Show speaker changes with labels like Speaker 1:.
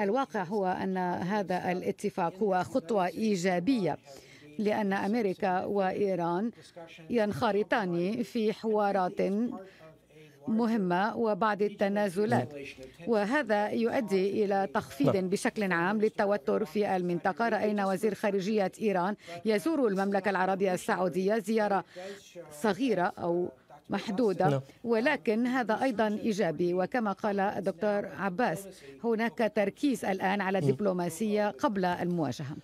Speaker 1: الواقع هو أن هذا الاتفاق هو خطوة إيجابية لأن أمريكا وإيران ينخرطان في حوارات مهمة وبعض التنازلات وهذا يؤدي إلى تخفيض نعم. بشكل عام للتوتر في المنطقة رأينا وزير خارجية إيران يزور المملكة العربية السعودية زيارة صغيرة أو محدودة نعم. ولكن هذا أيضا إيجابي وكما قال الدكتور عباس هناك تركيز الآن على الدبلوماسية قبل المواجهة